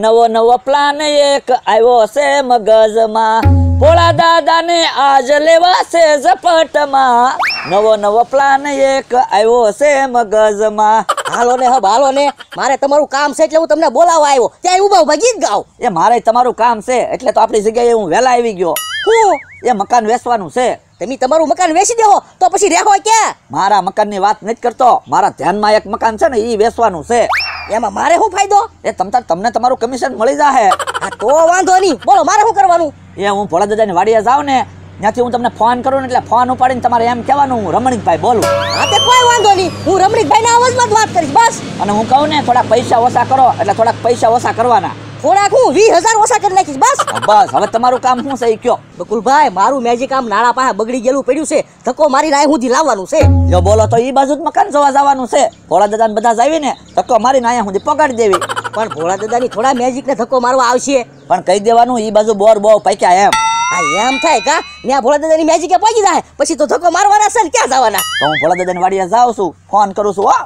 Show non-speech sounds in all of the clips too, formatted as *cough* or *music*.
નવો નવો પ્લાન એક આવ્યો છે મગજમાં પોળા દાદાને આજ લેવા છે ઝપટમાં નવો નવો પ્લાન એક આવ્યો છે મગજમાં હાલો ને હાલો ને મારે તમારું કામ છે એટલે હું તમને બોલાવવા આવ્યો ત્યાં ઉભા ઉભા ગીત ગાઓ એ મારે તમારું કામ છે એટલે તો આપણી જગ્યાએ હું વહેલા આવી ગયો હું એ મકાન વેચવાનું છે તમે તમારું મકાન વેચી દેવો તો પછી રહેવો ક્યાં મારા મકાનની વાત નથી કરતો મારા ધ્યાનમાં એક મકાન છે ને એ વેચવાનું છે એમાં મારે શું ફાયદો એ તમતાર તમને તમારું કમિશન મળી જાહે તો વાંધો નહીં બોલો મારે શું કરવાનું એ હું ભોળા દાદાની વાડીએ જાઉં ને ત્યાંથી હું તમને ફોન કરું ને એટલે ફોન ઉપાડીને તમારે એમ કહેવાનું હું રમણીકભાઈ બોલું હા તે કોઈ વાંધો નહીં હું રમણીકભાઈના અવાજમાં જ વાત કરીશ બસ અને હું કહું ને થોડા પૈસા ઓછા કરો એટલે થોડાક પૈસા ઓછા કરવાના ખોરાકું વી હજાર ઓછા કરી નાખીશ બસ બસ હવે તમારું કામ શું સહી કયો બકુલભાઈ મારું મેજિક આમ નાળા પાસે બગડી ગયેલું પડ્યું છે ધક્કો મારી રાય સુધી લાવવાનું છે જો બોલો તો એ બાજુ જ મકાન જોવા જવાનું છે ભોળા દાદાને બધા ને ધક્કો મારી અહીંયા સુધી પકડી દેવી પણ ભોળા દાદા ની થોડા મેજિક ને ધક્કો મારવા આવશે પણ કહી દેવાનું એ બાજુ બોર બહુ પૈક્યા એમ આ એમ થાય કા ને ભોળા દાદાની મેજિકે પહોંચી જાય પછી તો ધક્કો મારવાના છે ને ક્યાં જવાના તો હું ભોળા દાદાની વાડીએ જાઉં છું ફોન કરું છું હો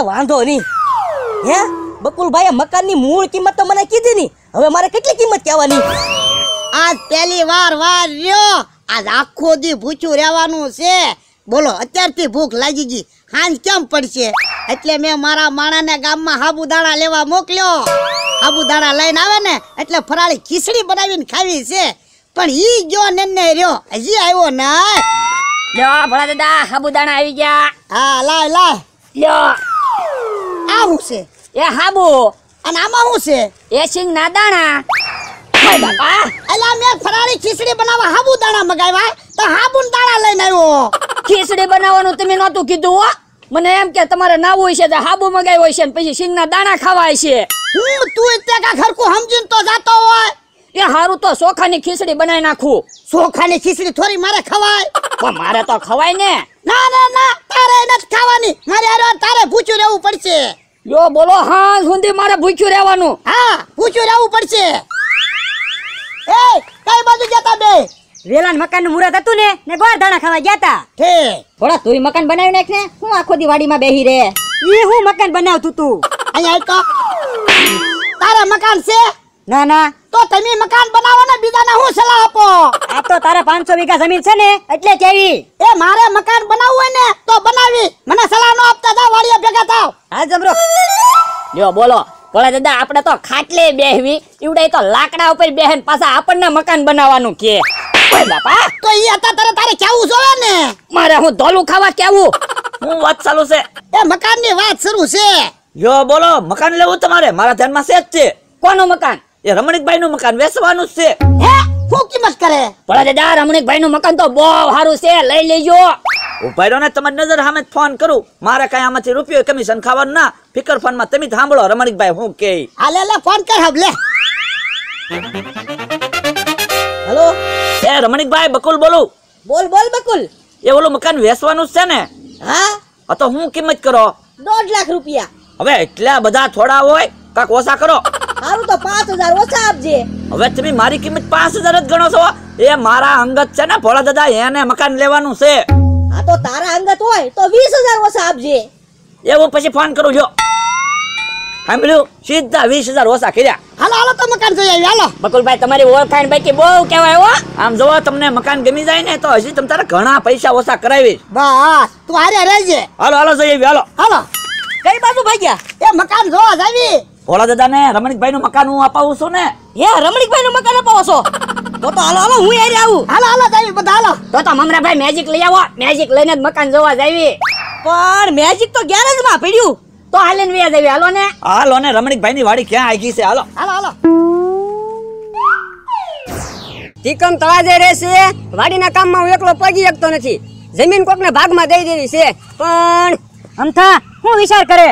એ વાંધો નહીં હે બકુલભાઈએ મકાનની મૂળ કિંમત તો મને કીધી ની હવે મારે કેટલી કિંમત કહેવાની આજ પહેલી વાર વાર રહ્યો આજ આખો દી ભૂખ્યું રહેવાનું છે બોલો અત્યારથી ભૂખ લાગી ગઈ હાંજ કેમ પડશે એટલે મેં મારા માણાને ગામમાં સાબુદાણા લેવા મોકલ્યો સાબુદાણા લઈને આવે ને એટલે ફરાળી ખીચડી બનાવીને ખાવી છે પણ ઈ ગયો ને ને રહ્યો હજી આવ્યો ને લ્યો ભલા દાદા સાબુદાણા આવી ગયા હા લાય લાય લ્યો આવું છે એ હાબુ અને આમાં શું છે એ સિંગ ના દાણા અલા ખીચડી બનાવવા હાબુ દાણા મગાવ્યા હાબુ દાણા લઈને આવ્યો ખીચડી બનાવવાનું તમે નહોતું કીધું હો મને એમ કે તમારે નાવું હોય છે હાબુ મગાવ્યો હોય છે પછી સિંગના દાણા ખાવાય છે હું તું ત્યાં કા ખરખું સમજીને તો જાતો હોય એ હારું તો ચોખાની ખીચડી બનાવી નાખું ચોખાની ખીચડી થોડી મારે ખવાય મારે તો ખવાય ને ના ના ના તારે નથી ખાવાની મારે તારે પૂછ્યું રહેવું પડશે યો બોલો હા સુધી મારે ભૂખ્યું રહેવાનું હા ભૂખ્યું રહેવું પડશે એ કઈ બાજુ જતા બે વેલાન મકાન નું મુરત હતું ને ને ગોળ ધાણા ખાવા ગયા તા ઠે થોડા તું મકાન બનાવી નાખ ને હું આખો દી વાડીમાં બેહી રે એ હું મકાન બનાવતું તું અહીંયા તો તારા મકાન છે ના ના તો તમે મકાન બનાવો ને બીજાને હું સલાહ આપો આ તો તારે 500 વીઘા જમીન છે ને એટલે કેવી એ મારે મકાન બનાવવું હોય ને તો બનાવી મને સલાહ નો આપતા જાવ વાડીએ ભેગા થાવ હા જમરો લ્યો બોલો ભોળા દાદા આપણે તો ખાટલે બેહવી ઈવડે તો લાકડા ઉપર બેહેન પાછા આપણને મકાન બનાવવાનું કે બાપા તો ઈ હતા તારે તારે કેવું જોવે ને મારે હું ધોલું ખાવા કેવું હું વાત ચાલુ છે એ મકાન ની વાત શરૂ છે લ્યો બોલો મકાન લેવું તમારે મારા ધ્યાનમાં છે જ છે કોનું મકાન એ રમણીકભાઈનું મકાન વેચવાનું છે હે શું કિંમત કરે ભલા દાદા રમણીકભાઈનું મકાન તો બહુ સારું છે લઈ લેજો ઉભા ને તમારી નજર સામે ફોન કરું મારે કઈ આમાંથી રૂપિયો કમિશન ખાવાનું ના ફિકર ફોનમાં તમે સાંભળો રમણીકભાઈ હું કે હાલે લે ફોન કર હબ હેલો એ રમણીકભાઈ બકુલ બોલું બોલ બોલ બકુલ એ ઓલું મકાન વેસવાનું છે ને હા તો હું કિંમત કરો દોઢ લાખ રૂપિયા હવે એટલા બધા થોડા હોય કાક ઓછા કરો મારું તો પાંચ હજાર ઓછા આપજે હવે તમે મારી કિંમત પાંચ હજાર જ ગણો છો એ મારા અંગત છે ને ભોળા દાદા એને મકાન લેવાનું છે આ તો તારા અંગત હોય તો વીસ હજાર ઓછા આપજે એવું પછી ફોન કરું જો સીધા વીસ હજાર ઓછા કર્યા હાલો હાલો મકાન જોઈ આવી હાલો બકુલભાઈ તમારી ઓળખાણ બાકી બહુ કહેવાય હો આમ જોવો તમને મકાન ગમી જાય ને તો હજી તમે તારા ઘણા પૈસા ઓછા કરાવી બસ તું હારે રહેજે હાલો હાલો જોઈ આવી હાલો હાલો કઈ એ મકાન જોવા જાવી ભોળા દાદાને રમણીકભાઈ નું મકાન હું અપાવું છું ને એ રમણીકભાઈ નું મકાન અપાવો છો તો તો હાલો હાલો હું યારે આવું હાલો હાલો જાવી બધા હાલો તો તો મમરાભાઈ મેજિક લઈ આવો મેજિક લઈને જ મકાન જોવા જાવી પણ મેજિક તો ગેરેજ માં પડ્યું તો હાલે ને વ્યાજ આવી હાલો ને હાલો ને રમણીકભાઈ ની વાડી ક્યાં આવી છે હાલો હાલો હાલો ટીકમ તળાજે રહેશે વાડીના કામમાં હું એકલો પગી શકતો નથી જમીન કોકને ભાગમાં દઈ દેવી છે પણ અમથા હું વિચાર કરે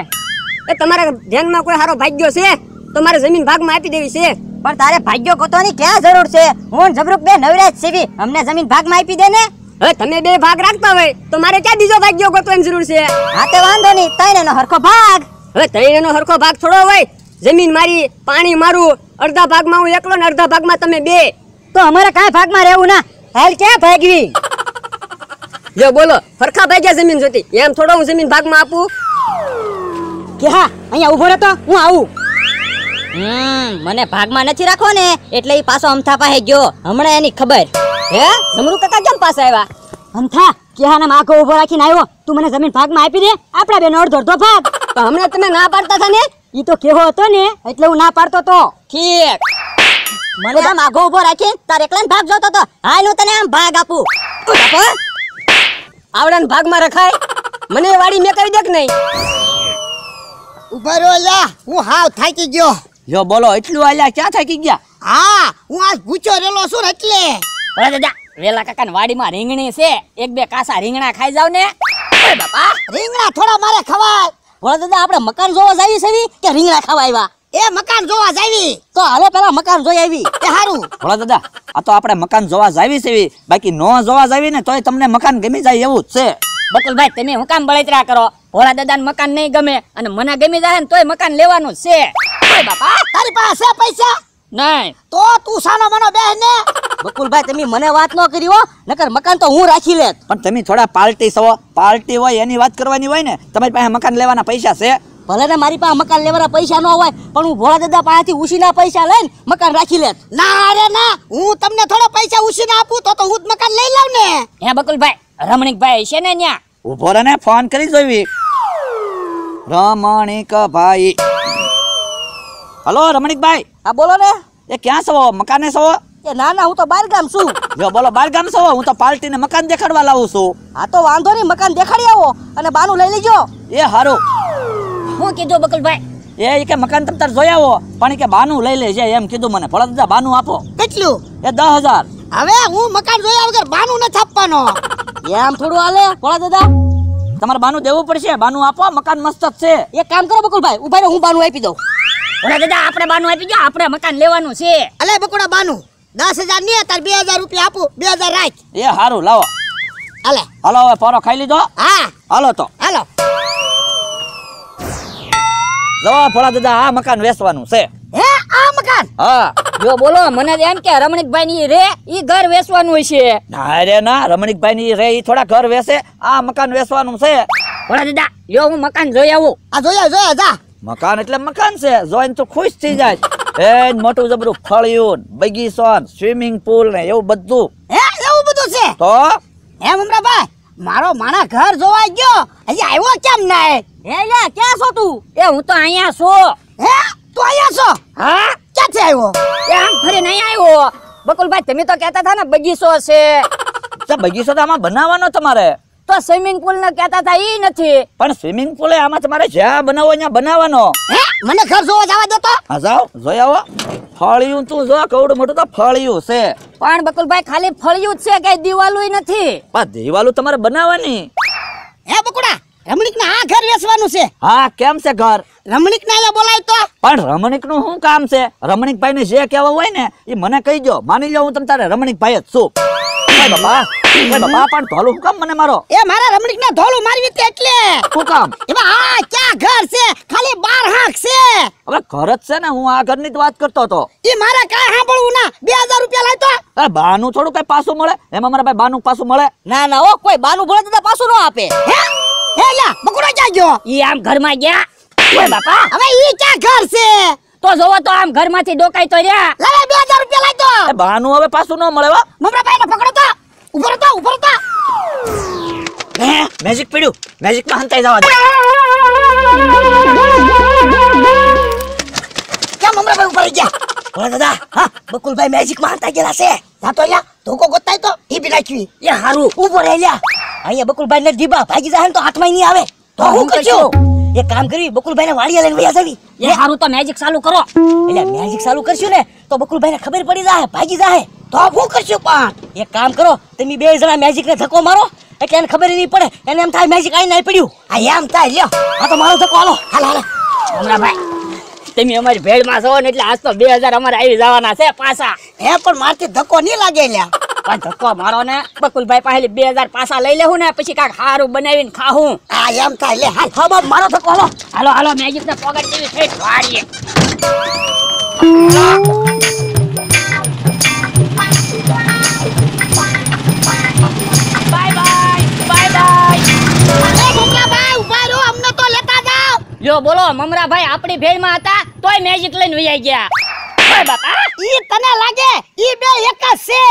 એ તમારા ધ્યાનમાં કોઈ સારો ભાગ્યો છે તો મારે જમીન ભાગમાં આપી દેવી છે પણ તારે ભાગ્યો કોતોની ક્યાં જરૂર છે હું જબરૂક બે નવરાજ સેવી અમને જમીન ભાગમાં આપી દે ને હવે તમે બે ભાગ રાખતા હોય તો મારે ક્યાં બીજો ભાગ્યો ગોતવાની જરૂર છે હા તે વાંધો નહીં તૈણેનો હરખો ભાગ હવે તૈણેનો હરખો ભાગ થોડો હોય જમીન મારી પાણી મારું અડધા ભાગમાં હું એકલો ને અડધા ભાગમાં તમે બે તો અમારે કાંઈ ભાગમાં રહેવું ના હાલ ક્યાં ભાગવી જો બોલો ફરખા ભાગ્યા જમીન જોતી એમ થોડો હું જમીન ભાગમાં આપું કે હા અહીંયા ઊભો રહેતો હું આવું હમ મને ભાગમાં નથી રાખો ને એટલે એ પાછો અમથા પાસે ગયો હમણાં એની ખબર હે જમરૂ કાકા કેમ પાસે આવ્યા અમથા કેહાને માખો ઊભો રાખીને આવ્યો તું મને જમીન ભાગમાં આપી દે આપણા બેનો અડધો અડધો ભાગ તો હમણાં તમે ના પાડતા હતા ને એ તો કેવો હતો ને એટલે હું ના પાડતો તો ઠીક મને તો માગો ઊભો રાખી તારે એકલા ભાગ જોતો તો હાલ હું તને આમ ભાગ આપું આવડાને ભાગમાં રખાય મને વાડી મેં કરી દેખ નહીં ઉભા રહ્યો લ્યા હું હાવ થાકી ગયો જો બોલો એટલું આલ્યા ક્યાં થાકી ગયા હા હું આજ ભૂચો રેલો છું ને એટલે ભલા દાદા વેલા કાકાની વાડીમાં રીંગણી છે એક બે કાસા રીંગણા ખાઈ જાવ ને એ બાપા રીંગણા થોડા મારે ખવાય ભલા દાદા આપણે મકાન જોવા જાવી છે કે રીંગણા ખાવા આવ્યા એ મકાન જોવા જાવી તો હવે પેલા મકાન જોઈ આવી એ સારું ભલા દાદા આ તો આપણે મકાન જોવા જાવી છે બાકી નો જોવા જાવી ને તોય તમને મકાન ગમી જાય એવું જ છે બકુલભાઈ તમે હું કામ બળતરા કરો ભોળા દાદા ને મકાન નહીં ગમે અને મને ગમી જાય ને તોય મકાન લેવાનું છે બાપા તારી પાસે છે પૈસા નહીં તો તું સાનો મનો બેહ ને બકુલભાઈ તમે મને વાત ન કરી હો નકર મકાન તો હું રાખી લેત પણ તમે થોડા પાર્ટી છો પાર્ટી હોય એની વાત કરવાની હોય ને તમારી પાસે મકાન લેવાના પૈસા છે ભલે ને મારી પાસે મકાન લેવાના પૈસા ન હોય પણ હું ભોળા દાદા પાસેથી ઉછીના પૈસા લઈને મકાન રાખી લેત ના અરે ના હું તમને થોડા પૈસા ઉછીના આપું તો તો હું જ મકાન લઈ લઉં ને હે બકુલભાઈ રમણીકભાઈ છે ને ત્યાં ઉભો ને ફોન કરી જોવી ભાઈ હલો રમણીકભાઈ હા બોલો ને એ ક્યાં સવો મકાને સવો એ ના ના હું તો બાર ગામ છું જો બોલો બાર ગામ છો હું તો પાર્ટીને મકાન દેખાડવા લાવું છું હા તો વાંધો નહીં મકાન દેખાડી આવો અને બાનું લઈ લેજો એ હારું હું કીધું બકુલભાઈ એ કે મકાન તમે તાર જોઈ પણ કે બાનું લઈ લેજે એમ કીધું મને ભલા દાદા બાનું આપો કેટલું એ દસ હજાર હવે હું મકાન જોયા વગર બાનું ન છાપવાનો *laughs* એમ થોડું હાલે ભોળા દાદા તમારે બાનું દેવું પડશે બાનું આપો મકાન મસ્ત છે એક કામ કરો બકુલભાઈ ઉભા હું બાનું આપી દઉં ઓલા દાદા આપણે બાનું આપી દો આપણે મકાન લેવાનું છે અલે બકુડા બાનું દસ હજાર નહીં તાર બે હજાર રૂપિયા આપું બે હજાર રાખ એ સારું લાવો અલે હલો હવે ફોરો ખાઈ લીધો હા હાલો તો હાલો જવા ફોળા દાદા આ મકાન વેચવાનું છે હે આ મકાન હા જો બોલો મને એમ કે રમણીકભાઈ ની રે ઈ ઘર વેચવાનું છે ના રે ના રમણીકભાઈ ની રે ઈ થોડા ઘર વેસે આ મકાન વેચવાનું છે ભોળા દાદા લ્યો હું મકાન જોઈ આવું આ જોયા જોયા જા મકાન એટલે મકાન છે જોઈને તો ખુશ થઈ જાય એ મોટું જબરું ફળિયું બગીચો સ્વિમિંગ પુલ ને એવું બધું હે એવું બધું છે તો હે ભાઈ મારો માણા ઘર જોવા ગયો હજી આવ્યો કેમ ના હે લે ક્યાં છો તું એ હું તો અહીંયા છું હે તું અહીંયા છો હા ક્યાંથી આવ્યો એ ફરી નહીં આવ્યો બકુલભાઈ તમે તો કહેતા હતા ને બગીચો છે તો બગીચો તો આમાં બનાવવાનો તમારે તો સ્વિમિંગ પુલ ને કહેતા હતા ઈ નથી પણ સ્વિમિંગ પુલ આમાં તમારે જ્યાં બનાવો ત્યાં બનાવવાનો મને ઘર જોવા જવા દો તો હા જાઓ જોઈ આવો ફળિયું તું જો કવડું મોટું તો ફળિયું છે પણ બકુલભાઈ ખાલી ફળિયું જ છે કઈ દિવાલું નથી પણ દિવાલું તમારે બનાવવાની હે બકુડા રમણીક ના આ ઘર વેચવાનું છે હા કેમ છે ઘર રમણીક ના અહીંયા બોલાય તો પણ રમણીક નું શું કામ છે રમણીક ભાઈ ને જે કહેવા હોય ને એ મને કહી જો માની લો હું તમ તારે રમણીક ભાઈ જ છું ખાલી બાર હાંક છે હવે ઘર જ છે ને હું આ ઘરની જ વાત કરતો હતો એ મારે કાંઈ સાંભળવું ના બે હજાર રૂપિયા લાવતો અરે બાનું થોડું કઈ પાછું મળે એમાં મારા ભાઈ બાનું પાછું મળે ના ના ઓ કોઈ બાનું ભળે તો પાછું ન આપે હે લા બકુડો ક્યાં ઈ આમ ઘરમાં ગયા ઓય બાપા હવે ઈ ક્યાં ઘર છે તો જોવો તો આમ ઘરમાંથી ડોકાઈ તો રહ્યા લાવે 2000 રૂપિયા લાઈ તો એ બહાનું હવે પાછું ન મળે વા મમરા ને પકડો તો ઉપર તો ઉપર તો હે મેજિક પીડ્યું મેજિક માં હંતાઈ જવા દે કેમ મમરા ભાઈ ઉપર ગયા ઓલા દાદા હા બકુલભાઈ મેજિક માં હંતાઈ ગયેલા છે જાતો લ્યા ધોકો ગોતાય તો ઈ બી નાખવી એ હારું ઉપર લ્યા અહીંયા બકુલભાઈ ને દીબા ભાગી જાય તો હાથમાં નહીં આવે તો હું કરજો એક કામ કરી બકુલભાઈ ને વાડીએ લઈને વયા જવી એ હારું તો મેજિક ચાલુ કરો એટલે મેજિક ચાલુ કરશું ને તો બકુલભાઈ ને ખબર પડી જાય ભાગી જાય તો હું કરશું પણ એક કામ કરો તમે બે જણા મેજિક ને ધક્કો મારો એટલે એને ખબર નહીં પડે એને એમ થાય મેજિક આઈને પડ્યું આ એમ થાય લ્યો આ તો મારો ધક્કો હાલો હાલ હાલ હમણાં ભાઈ તમે અમારી ભેળમાં છો ને એટલે આજ તો બે હજાર અમારે આવી જવાના છે પાછા હે પણ મારથી ધક્કો નહીં લાગે લ્યા આ ધક્કો મારો ને બકુલભાઈ પાસે બે હજાર પાછા લઈ લેવું ને પછી કાંક સારું બનાવીને ખાવું હા એમ થાય લે હાલ હા મારો ધક્કો હાલો હાલો હાલો મેગી ને પોગટ જેવી થઈ વાળીએ બાય બાય બાય બાય અમને તો લેતા આપણી ભેળમાં હતા તોય મેજિક લઈને વૈયા ગયા બાપા ઈ તને લાગે ઈ બે એક જ છે